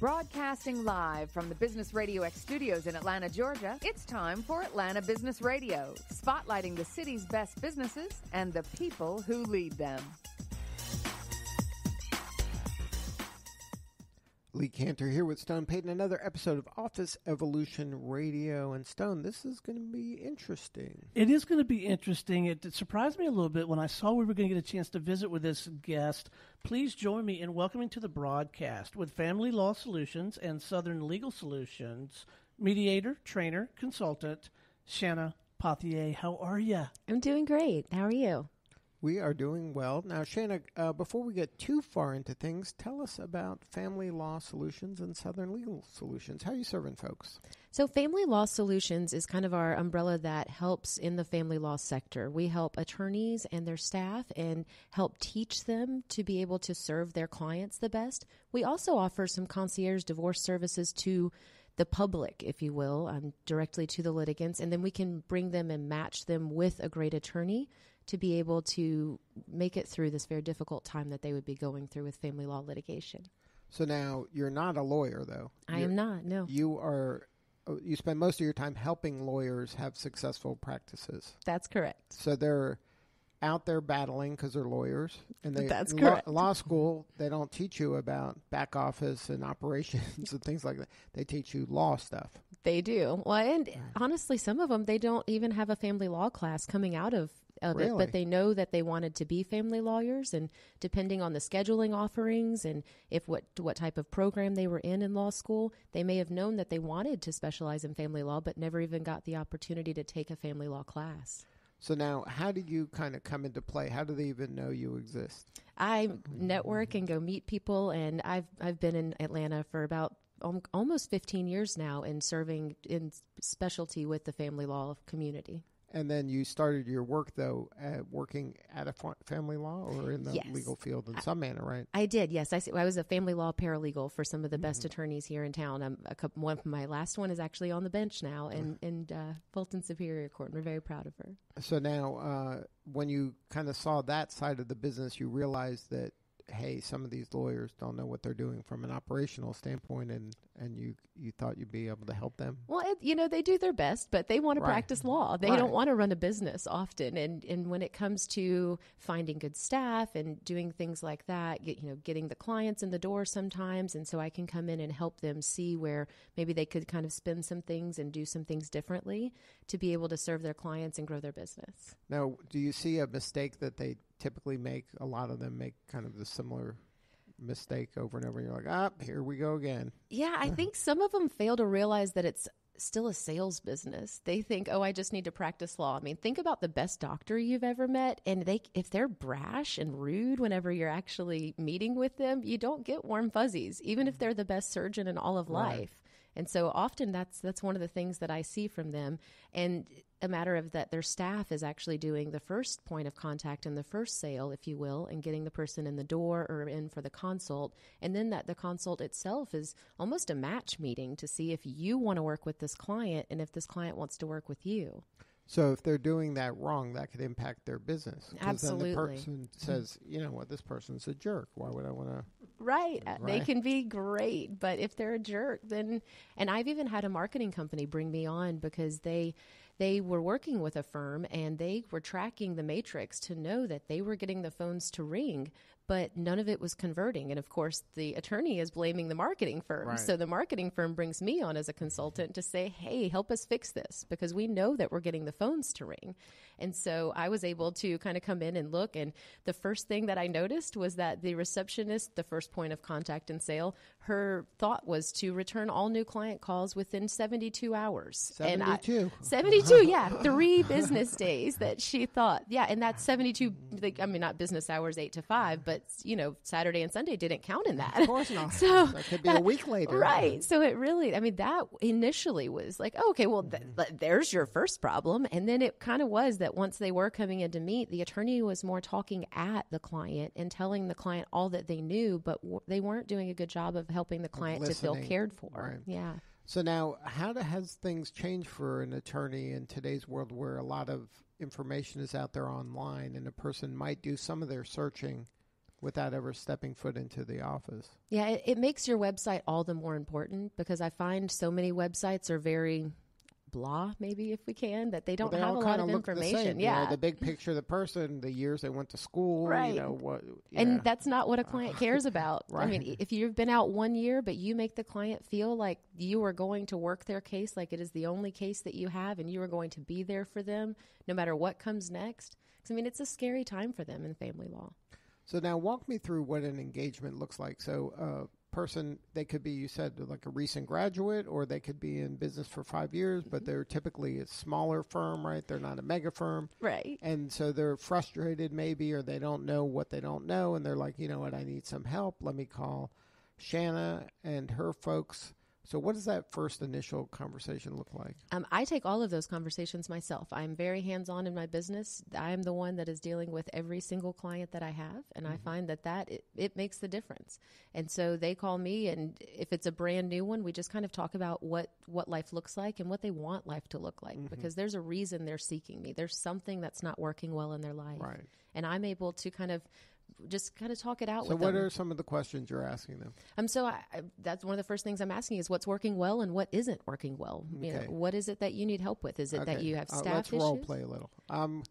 Broadcasting live from the Business Radio X studios in Atlanta, Georgia, it's time for Atlanta Business Radio, spotlighting the city's best businesses and the people who lead them. Lee Cantor here with Stone Payton, another episode of Office Evolution Radio. And Stone, this is going to be interesting. It is going to be interesting. It, it, surprised me a little bit when I saw we were going to get a chance to visit with this guest. Please join me in welcoming to the broadcast with Family Law Solutions and Southern Legal Solutions mediator, trainer, consultant, Shanna Pothier. How are you? I'm doing great. How are you? We are doing well. Now, Shana, uh, before we get too far into things, tell us about Family Law Solutions and Southern Legal Solutions. How are you serving folks? So, Family Law Solutions is kind of our umbrella that helps in the family law sector. We help attorneys and their staff and help teach them to be able to serve their clients the best. We also offer some concierge divorce services to the public, if you will, um, directly to the litigants, and then we can bring them and match them with a great attorney to be able to make it through this very difficult time that they would be going through with family law litigation. So now you're not a lawyer, though. I you're, am not. No, you are. Uh, you spend most of your time helping lawyers have successful practices. That's correct. So they're out there battling because they're lawyers, and they that's correct. Law, law school they don't teach you about back office and operations and things like that. They teach you law stuff. They do well, and honestly, some of them they don't even have a family law class coming out of of uh, really? it, but they know that they wanted to be family lawyers. And depending on the scheduling offerings and if what what type of program they were in in law school, they may have known that they wanted to specialize in family law, but never even got the opportunity to take a family law class. So now, how do you kind of come into play? How do they even know you exist? I network and go meet people, and I've I've been in Atlanta for about almost 15 years now, and serving in specialty with the family law community. And then you started your work though, at working at a family law or in the yes. legal field in some I, manner, right? I did. Yes, I, I, was a family law paralegal for some of the mm-hmm. best mm. attorneys here in town. I'm a couple, one. My last one is actually on the bench now in in uh, Fulton Superior Court, and we're very proud of her. So now, uh, when you kind of saw that side of the business, you realized that hey, some of these lawyers don't know what they're doing from an operational standpoint, and and you you thought you'd be able to help them well it, you know they do their best but they want to practice law they right. don't want to run a business often and and when it comes to finding good staff and doing things like that get, you know getting the clients in the door sometimes and so i can come in and help them see where maybe they could kind of spin some things and do some things differently to be able to serve their clients and grow their business now do you see a mistake that they typically make a lot of them make kind of the similar mistake over and over. And you're like, ah, here we go again. Yeah, I think some of them fail to realize that it's still a sales business. They think, oh, I just need to practice law. I mean, think about the best doctor you've ever met, and they if they're brash and rude whenever you're actually meeting with them, you don't get warm fuzzies, even if mm-hmm. they're the best surgeon in all of right. life. And so often that's that's one of the things that I see from them. And a matter of that their staff is actually doing the first point of contact and the first sale, if you will, and getting the person in the door or in for the consult. And then that the consult itself is almost a match meeting to see if you want to work with this client and if this client wants to work with you. So if they're doing that wrong, that could impact their business. Absolutely. Then the person says, you know what, this person's a jerk. Why would I want to? Right. Uh, right. They can be great, but if they're a jerk, then. And I've even had a marketing company bring me on because they they were working with a firm and they were tracking the matrix to know that they were getting the phones to ring but none of it was converting. And of course, the attorney is blaming the marketing firm. Right. So the marketing firm brings me on as a consultant to say, hey, help us fix this because we know that we're getting the phones to ring. And so I was able to kind of come in and look. And the first thing that I noticed was that the receptionist, the first point of contact and sale, her thought was to return all new client calls within 72 hours. 72. And I, 72, yeah. Three business days that she thought. Yeah. And that's 72, like, I mean, not business hours, eight to five, but but you know Saturday and Sunday didn't count in that. Of course not. So it could be that, a week later, right? So it really, I mean, that initially was like, oh, okay, well, th- mm-hmm. th- there's your first problem, and then it kind of was that once they were coming in to meet, the attorney was more talking at the client and telling the client all that they knew, but w- they weren't doing a good job of helping the client to feel cared for. Right. Yeah. So now, how do, has things changed for an attorney in today's world, where a lot of information is out there online, and a person might do some of their searching without ever stepping foot into the office. Yeah, it, it, makes your website all the more important because I find so many websites are very blah, maybe if we can, that they don't well, they have a lot of information. yeah, you know, the big picture, the person, the years they went to school, right? You know, what, yeah. And that's not what a client cares about. right. I mean, if you've been out one year, but you make the client feel like you are going to work their case, like it is the only case that you have, and you are going to be there for them no matter what comes next. Because I mean, it's a scary time for them in family law. So now walk me through what an engagement looks like. So a uh, person, they could be, you said, like a recent graduate, or they could be in business for five years, mm-hmm. but they're typically a smaller firm, right? They're not a mega firm. Right. And so they're frustrated maybe, or they don't know what they don't know. And they're like, you know what, I need some help. Let me call Shanna and her folks so, what does that first initial conversation look like? Um, I take all of those conversations myself. I'm very hands on in my business. I'm the one that is dealing with every single client that I have, and mm-hmm. I find that that it, it, makes the difference. And so they call me, and if it's a brand new one, we just kind of talk about what what life looks like and what they want life to look like mm-hmm. because there's a reason they're seeking me. There's something that's not working well in their life, right. and I'm able to kind of just kind of talk it out so with them. So, what are some of the questions you're asking them? Um, so I, I, that's one of the first things I'm asking is what's working well and what isn't working well. You okay. know, what is it that you need help with? Is it okay. that you have uh, staff uh, let's issues? role play a little. Um,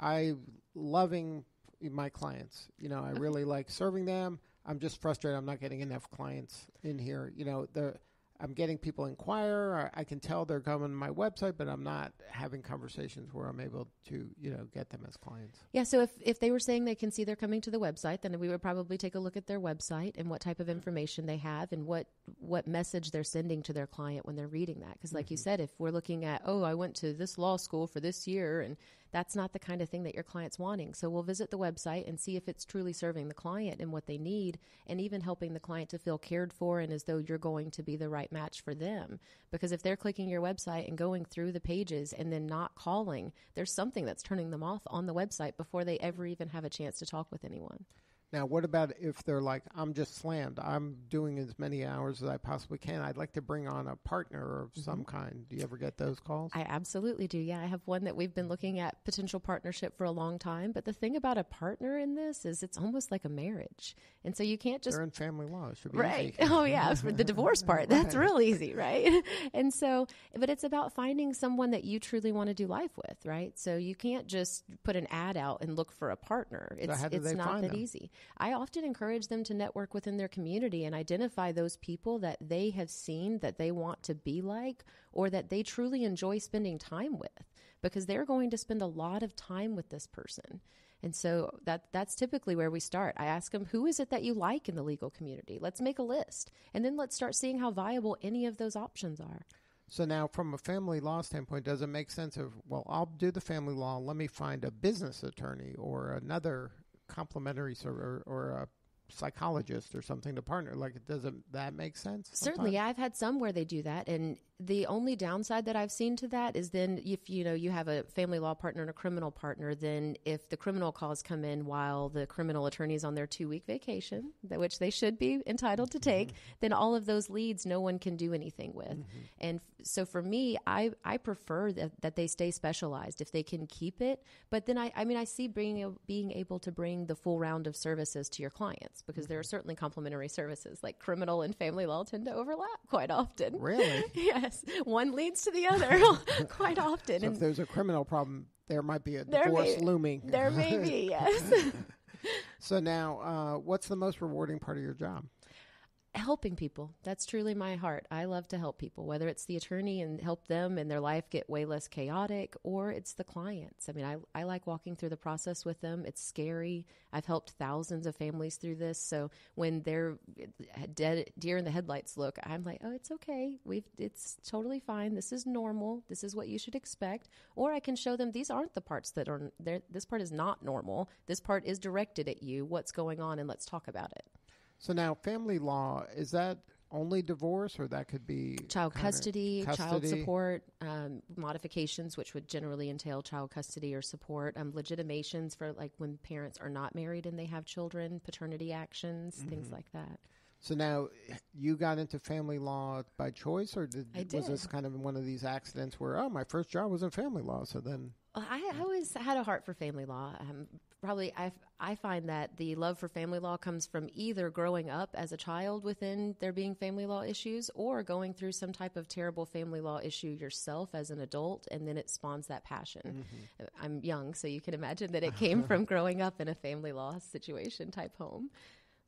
I loving my clients. You know, I okay. really like serving them. I'm just frustrated. I'm not getting enough clients in here. You know, the I'm getting people inquire. I can tell they're coming to my website, but I'm not having conversations where I'm able to, you know, get them as clients. Yeah. So if, if they were saying they can see they're coming to the website, then we would probably take a look at their website and what type of mm-hmm. information they have and what, what message they're sending to their client when they're reading that. Cause like mm-hmm. you said, if we're looking at, oh, I went to this law school for this year and that's not the kind of thing that your client's wanting. So we'll visit the website and see if it's truly serving the client and what they need, and even helping the client to feel cared for and as though you're going to be the right match for them. Because if they're clicking your website and going through the pages and then not calling, there's something that's turning them off on the website before they ever even have a chance to talk with anyone. Now, what about if they're like, I'm just slammed. I'm doing as many hours as I possibly can. I'd like to bring on a partner of mm-hmm. some kind. Do you ever get those calls? I absolutely do. Yeah, I have one that we've been looking at potential partnership for a long time. But the thing about a partner in this is it's almost like a marriage. And so you can't just. They're in family law. right. Easy. Oh, yeah. for the divorce part, that's real easy, right? and so, but it's about finding someone that you truly want to do life with, right? So you can't just put an ad out and look for a partner. It's, so it's not that them? easy. I often encourage them to network within their community and identify those people that they have seen that they want to be like or that they truly enjoy spending time with because they're going to spend a lot of time with this person. And so that that's typically where we start. I ask them, who is it that you like in the legal community? Let's make a list. And then let's start seeing how viable any of those options are. So now, from a family law standpoint, does it make sense of well, I'll do the family law. Let me find a business attorney or another complementary or, or a psychologist or something to partner. Like, does not that make sense? Sometimes? Certainly. I've had some where they do that. And the only downside that I've seen to that is then if you know you have a family law partner and a criminal partner, then if the criminal calls come in while the criminal attorney is on their two week vacation, which they should be entitled to take, mm-hmm. then all of those leads no one can do anything with. Mm-hmm. And f- so for me, I I prefer that, that they stay specialized if they can keep it. But then I I mean I see bringing being able to bring the full round of services to your clients because mm-hmm. there are mm-hmm. certainly complementary services like criminal and family law tend to overlap quite often. Really? yes yes, one leads to the other quite often. So if there's a criminal problem, there might be a there may, looming. There may be, yes. so now, uh, what's the most rewarding part of your job? helping people. That's truly my heart. I love to help people, whether it's the attorney and help them and their life get way less chaotic or it's the clients. I mean, I, I like walking through the process with them. It's scary. I've helped thousands of families through this. So when they're dead, deer in the headlights look, I'm like, oh, it's okay. We've, it's totally fine. This is normal. This is what you should expect. Or I can show them these aren't the parts that are there. This part is not normal. This part is directed at you. What's going on? And let's talk about it. So now, family law is that only divorce, or that could be child custody, custody, child support, um, modifications, which would generally entail child custody or support, um, legitimations for like when parents are not married and they have children, paternity actions, mm-hmm. things like that. So now, you got into family law by choice, or did, did, was this kind of one of these accidents where, oh, my first job was in family law, so then I, always had a heart for family law. Um, probably I, I find that the love for family law comes from either growing up as a child within there being family law issues or going through some type of terrible family law issue yourself as an adult and then it spawns that passion mm-hmm. i'm young so you can imagine that it came from growing up in a family law situation type home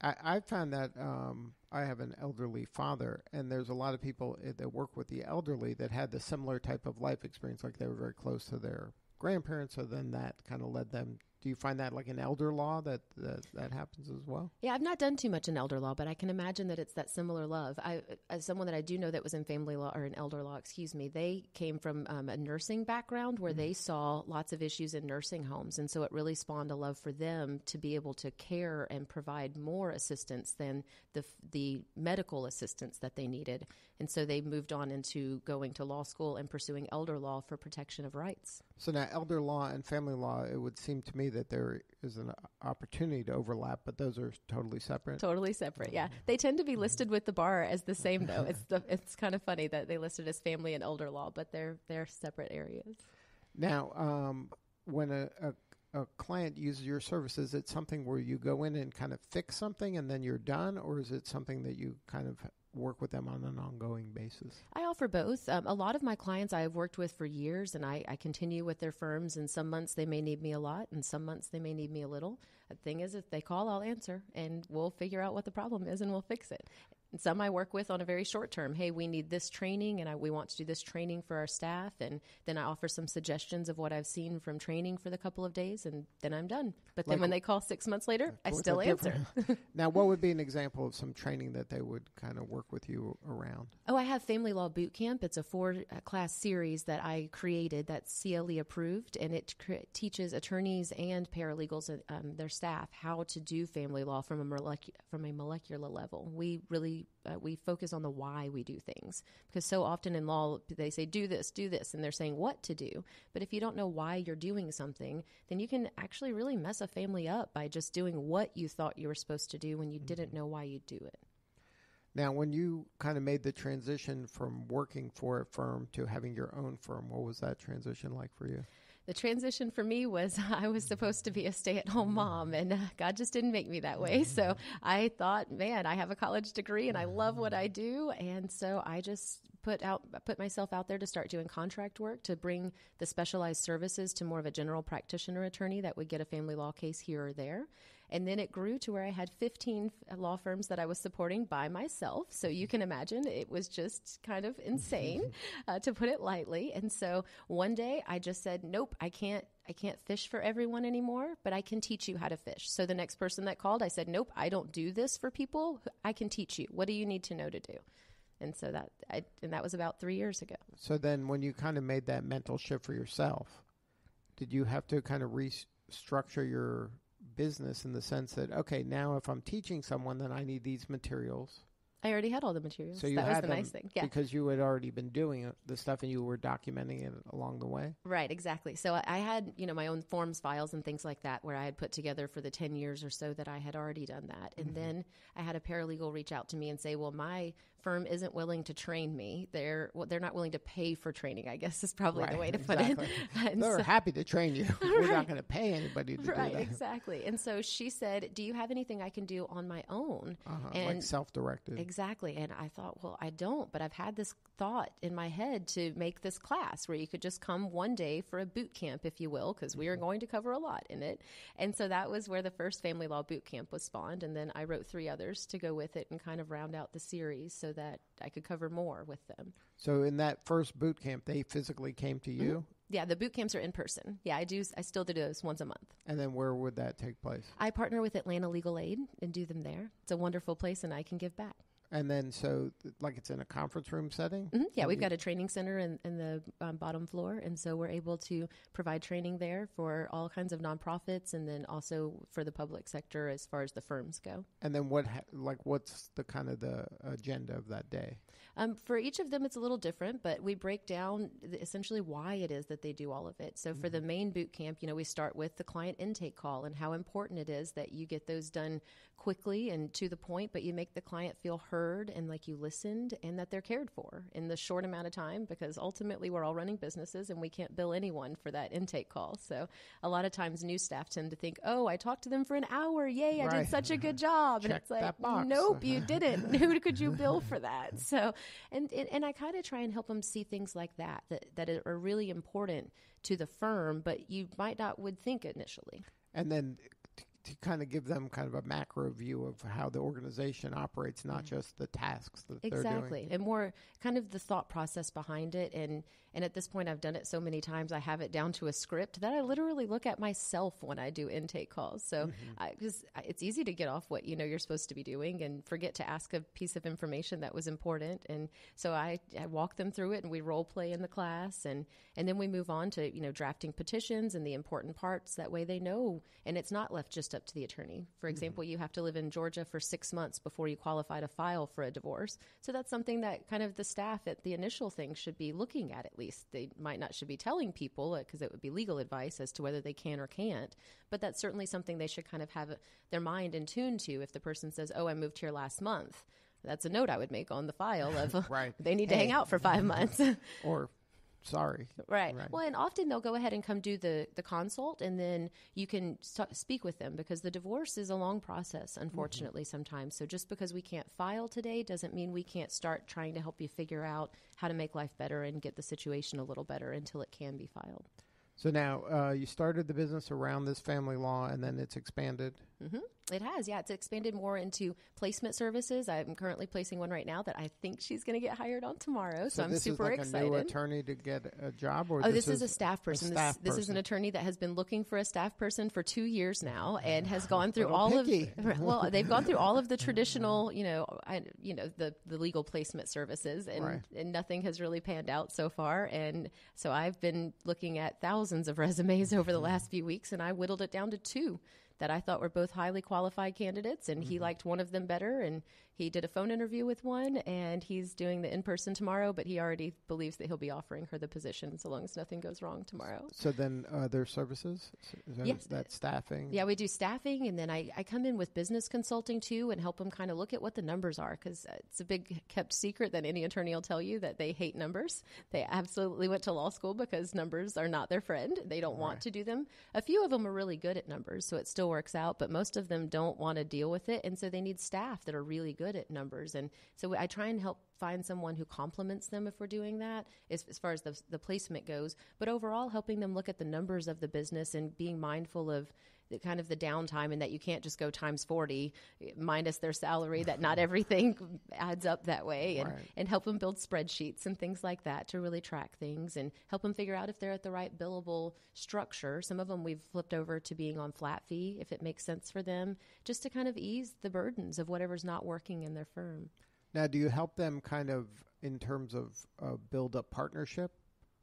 I, I found that um, I have an elderly father, and there's a lot of people eh, that work with the elderly that had the similar type of life experience, like they were very close to their grandparents, so then that kind of led them do you find that like an elder law that, that that happens as well? Yeah, I've not done too much in elder law, but I can imagine that it's that similar love. I, as someone that I do know that was in family law or in elder law, excuse me, they came from um, a nursing background where mm-hmm. they saw lots of issues in nursing homes, and so it really spawned a love for them to be able to care and provide more assistance than the the medical assistance that they needed. And so they moved on into going to law school and pursuing elder law for protection of rights. So now, elder law and family law, it would seem to me that there is an opportunity to overlap, but those are totally separate. Totally separate, yeah. They tend to be listed with the bar as the same, though. It's, the, it's kind of funny that they listed as family and elder law, but they're, they're separate areas. Now, um, when a, a a client uses your services, it's something where you go in and kind of fix something and then you're done, or is it something that you kind of work with them on an ongoing basis? I offer both. Um, a lot of my clients I have worked with for years, and I, I, continue with their firms. And some months they may need me a lot, and some months they may need me a little. The thing is, if they call, I'll answer, and we'll figure out what the problem is, and we'll fix it. And some I work with on a very short term. Hey, we need this training, and I, we want to do this training for our staff. And then I offer some suggestions of what I've seen from training for the couple of days, and then I'm done. But then when they call six months later, I still answer. now, what would be an example of some training that they would kind of work with you around? Oh, I have Family Law Boot Camp. It's a four uh, class series that I created that's CLE approved, and it cr- teaches attorneys and paralegals, and uh, um, their staff, how to do family law from a, molecu- from a molecular level. We really we uh, we focus on the why we do things because so often in law they say do this, do this, and they're saying what to do. But if you don't know why you're doing something, then you can actually really mess a family up by just doing what you thought you were supposed to do when you mm-hmm. didn't know why you do it. Now, when you kind of made the transition from working for a firm to having your own firm, what was that transition like for you? the transition for me was I was supposed to be a stay at home mm. mom, and uh, God just didn't make me that way. Mm-hmm. So I thought, man, I have a college degree and I love what I do. And so I just put out put myself out there to start doing contract work to bring the specialized services to more of a general practitioner attorney that would get a family law case here or there and then it grew to where I had 15 law firms that I was supporting by myself. So you can imagine it was just kind of insane, uh, to put it lightly. And so one day I just said, nope, I can't I can't fish for everyone anymore, but I can teach you how to fish. So the next person that called, I said, Nope, I don't do this for people. I can teach you. What do you need to know to do? And so that, I, and that was about three years ago. So then when you kind of made that mental shift for yourself, did you have to kind of restructure your business in the sense that okay, now if I'm teaching someone, then I need these materials. I already had all the materials. So you that had was the nice thing. Yeah. Because you had already been doing it, the stuff and you were documenting it along the way. Right, exactly. So I had, you know, my own forms files and things like that where I had put together for the 10 years or so that I had already done that. And mm-hmm. then I had a paralegal reach out to me and say, "Well, my firm isn't willing to train me. They're well, they're not willing to pay for training. I guess is probably right, the way to exactly. put it. And they're so, happy to train you. We're not going to pay anybody to right, do that. Exactly. And so she said, "Do you have anything I can do on my own?" Uh-huh, and like self-directed. Exactly. And I thought, well, I don't, but I've had this thought in my head to make this class where you could just come one day for a boot camp, if you will, because mm-hmm. we are mm-hmm. going to cover a lot in it. And so that was where the first family law boot camp was spawned, and then I wrote three others to go with it and kind of round out the series. So that I could cover more with them. So in that first boot camp, they physically came to you? Mm-hmm. Yeah, the boot camps are in person. Yeah, I do. I still do those once a month. And then where would that take place? I partner with Atlanta Legal Aid and do them there. It's a wonderful place, and I can give back. And then, so like it's in a conference room setting? Mm-hmm. Yeah, we've got a training center in, in the um, bottom floor. And so we're able to provide training there for all kinds of nonprofits and then also for the public sector as far as the firms go. And then, what, ha- like, what's the kind of the agenda of that day? Um, for each of them, it's a little different, but we break down essentially why it is that they do all of it. So mm-hmm. for the mm-hmm. main boot camp, you know, we start with the client intake call and how important it is that you get those done quickly and to the point, but you make the client feel heard and like you listened and that they're cared for in the short amount of time because ultimately we're all running businesses and we can't bill anyone for that intake call. So a lot of times new staff tend to think, oh, I talked to them for an hour. Yay, I did such a good job. Check and it's like, nope, you didn't. Who could you bill for that? So, and, and, and I kind of try and help them see things like that, that, that are really important to the firm, but you might not would think initially. And then to kind of give them kind of a macro view of how the organization operates, not mm-hmm. just the tasks that exactly. and more kind of the thought process behind it and and at this point, I've done it so many times, I have it down to a script that I literally look at myself when I do intake calls. So because mm-hmm. it's easy to get off what you know you're supposed to be doing and forget to ask a piece of information that was important. And so I, I walk them through it, and we role play in the class, and and then we move on to you know drafting petitions and the important parts. That way, they know, and it's not left just up to the attorney. For mm-hmm. example, mm-hmm. you have to live in Georgia for six months before you qualify to file for a divorce. So that's something that kind of the staff at the initial thing should be looking at at least least. They might not should be telling people because uh, it would be legal advice as to whether they can or can't. But that's certainly something they should kind of have uh, their mind in tune to. If the person says, "Oh, I moved here last month," that's a note I would make on the file of right. they need hey. to hang out for five months. or sorry. Right. right. Well, and often they'll go ahead and come do the, the consult, and then you can st- speak with them because the divorce is a long process, mm-hmm. unfortunately, mm-hmm. sometimes. So just because we can't file today doesn't mean we can't start trying to help you figure out how to make life better and get the situation a little better until it can be filed. So now uh, you started the business around this family law, and then it's expanded. Mm-hmm. It has, yeah. It's expanded more into placement services. I'm currently placing one right now that I think she's going to get hired on tomorrow. So, so I'm super like excited. new attorney to get a job, or oh, this, this is, is, a staff person. A staff this, person. this, is an attorney that has been looking for a staff person for two years now and has gone through oh, all picky. of well, they've gone through all of the traditional, you know, I, you know, the the legal placement services, and right. and nothing has really panned out so far. And so I've been looking at thousands of resumes over the last few weeks, and I whittled it down to two that I thought were both highly qualified candidates, and mm-hmm. he liked one of them better, and he did a phone interview with one, and he's doing the in person tomorrow. But he already believes that he'll be offering her the position so long as nothing goes wrong tomorrow. So then, uh, their services, so that, yes. that staffing. Yeah, we do staffing, and then I, I come in with business consulting too, and help them kind of look at what the numbers are because it's a big kept secret that any attorney will tell you that they hate numbers. They absolutely went to law school because numbers are not their friend. They don't right. want to do them. A few of them are really good at numbers, so it still works out, but most of them don't want to deal with it, and so they need staff that are really good good at numbers. And so I try and help find someone who complements them if we're doing that, as, as far as the, the placement goes. But overall, helping them look at the numbers of the business and being mindful of kind of the downtime and that you can't just go times 40 minus their salary that not everything adds up that way and, right. and help them build spreadsheets and things like that to really track things and help them figure out if they're at the right billable structure some of them we've flipped over to being on flat fee if it makes sense for them just to kind of ease the burdens of whatever's not working in their firm now do you help them kind of in terms of uh, build up partnership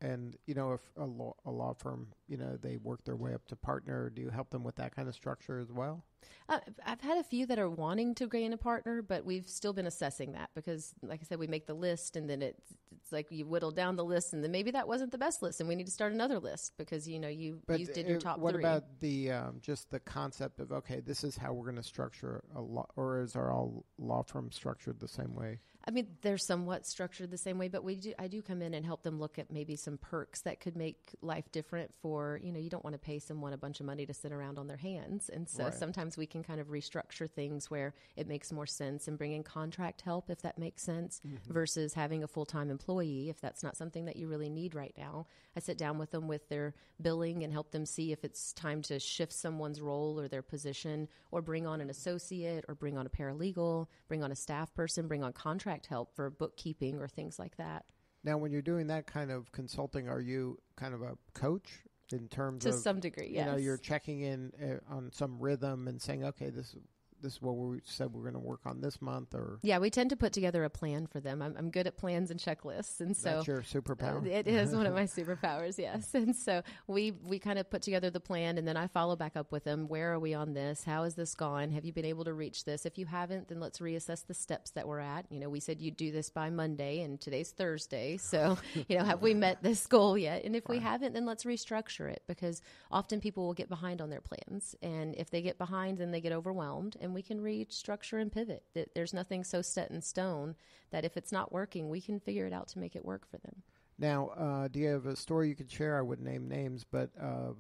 and you know if a law, a law, firm you know they work their way up to partner do you help them with that kind of structure as well uh, i've had a few that are wanting to gain a partner but we've still been assessing that because like i said we make the list and then it's, it's like you whittle down the list and then maybe that wasn't the best list and we need to start another list because you know you, but you did your top what three. about the um, just the concept of okay this is how we're going to structure a law or is our all law firm structured the same way I mean, they're somewhat structured the same way, but we do. I do come in and help them look at maybe some perks that could make life different. For you know, you don't want to pay someone a bunch of money to sit around on their hands, and so right. sometimes we can kind of restructure things where it makes more sense and bring in contract help if that makes sense, mm-hmm. versus having a full time employee if that's not something that you really need right now. I sit down with them with their billing and help them see if it's time to shift someone's role or their position, or bring on an associate, or bring on a paralegal, bring on a staff person, bring on contract contract help for bookkeeping or things like that. Now, when you're doing that kind of consulting, are you kind of a coach in terms to of, some degree? Yes. You know, you're checking in uh, on some rhythm and saying, okay, this this is what we said we're going to work on this month or yeah we tend to put together a plan for them i'm, I'm good at plans and checklists and so That's your superpower uh, it is one of my superpowers yes and so we we kind of put together the plan and then i follow back up with them where are we on this how is this gone have you been able to reach this if you haven't then let's reassess the steps that we're at you know we said you'd do this by monday and today's thursday so you know have we met this goal yet and if right. we haven't then let's restructure it because often people will get behind on their plans and if they get behind then they get overwhelmed and and we can restructure and pivot. There's nothing so set in stone that if it's not working, we can figure it out to make it work for them. Now, uh, do you have a story you could share? I would name names, but uh,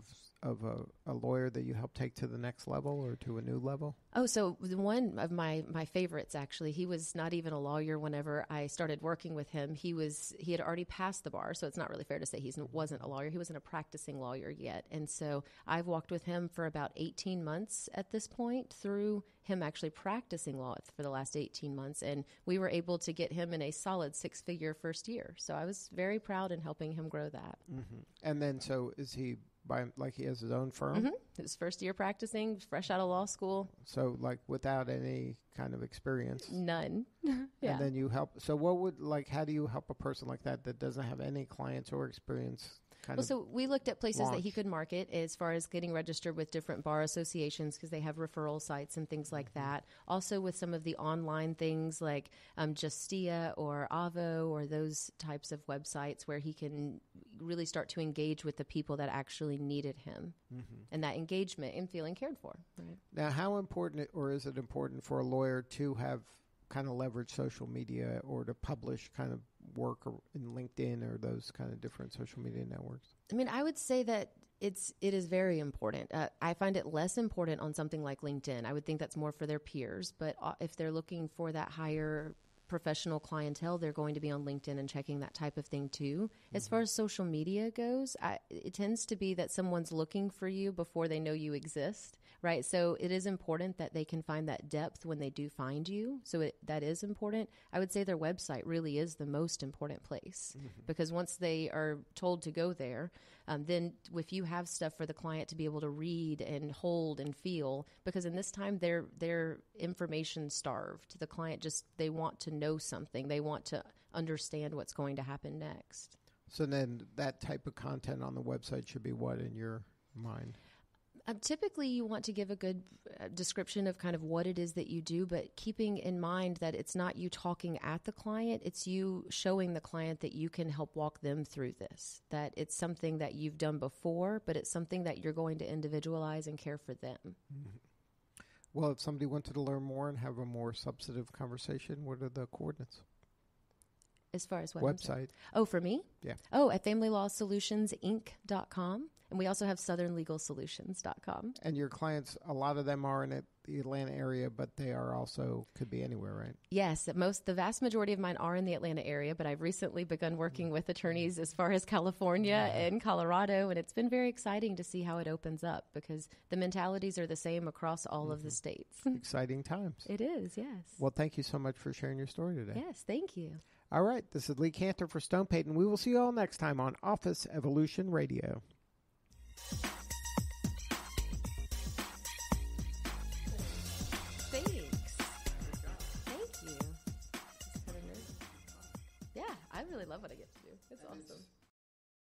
of a, a, lawyer that you helped take to the next level or to a new level? Oh, so one of my my favorites actually. He was not even a lawyer whenever I started working with him. He was he had already passed the bar, so it's not really fair to say he wasn't a lawyer. He wasn't a practicing lawyer yet, and so I've walked with him for about eighteen months at this point through him actually practicing law for the last eighteen months, and we were able to get him in a solid six figure first year. So I was very proud in helping him grow that. Mm-hmm. And then, so is he by like he has his own firm. Mm-hmm. His first year practicing, fresh out of law school. So like without any kind of experience, none. yeah. And then you help. So what would like? How do you help a person like that that doesn't have any clients or experience? kind well, of. So we looked at places launch. that he could market as far as getting registered with different bar associations because they have referral sites and things like mm-hmm. that. Also with some of the online things like um, Justia or Avo or those types of websites where he can really start to engage with the people that actually needed him mm-hmm. and that engagement and feeling cared for. Right? Now, how important or is it important for a lawyer to have kind of leverage social media or to publish kind of work or in LinkedIn or those kind of different social media networks? I mean, I would say that it's it is very important. Uh, I find it less important on something like LinkedIn. I would think that's more for their peers, but uh, if they're looking for that higher professional clientele, they're going to be on LinkedIn and checking that type of thing too. Mm-hmm. As far as social media goes, I, it tends to be that someone's looking for you before they know you exist right? So it is important that they can find that depth when they do find you. So it, that is important. I would say their website really is the most important place mm-hmm. because once they are told to go there, um, then if you have stuff for the client to be able to read and hold and feel, because in this time they're they're information starved. The client just they want to know something. They want to understand what's going to happen next. So then that type of content on the website should be what in your mind? Um, typically, you want to give a good uh, description of kind of what it is that you do, but keeping in mind that it's not you talking at the client, it's you showing the client that you can help walk them through this, that it's something that you've done before, but it's something that you're going to individualize and care for them. Mm-hmm. Well, if somebody wanted to learn more and have a more substantive conversation, what are the coordinates? As far as what website? Oh, for me? Yeah. Oh, at familylawsolutionsinc.com. And we also have southernlegalsolutions.com. And your clients, a lot of them are in the Atlanta area, but they are also could be anywhere, right? Yes, most the vast majority of mine are in the Atlanta area, but I've recently begun working with attorneys as far as California and Colorado, and it's been very exciting to see how it opens up because the mentalities are the same across all of the mm-hmm. states. Exciting times. It is, yes. Well, thank you so much for sharing your story today. Yes, thank you. All right, this is Lee Cantor for Stone Payton. We will see you all next time on Office Evolution Radio. Thanks. Thank you. Yeah, I really love what I get to do. It's that awesome. Is-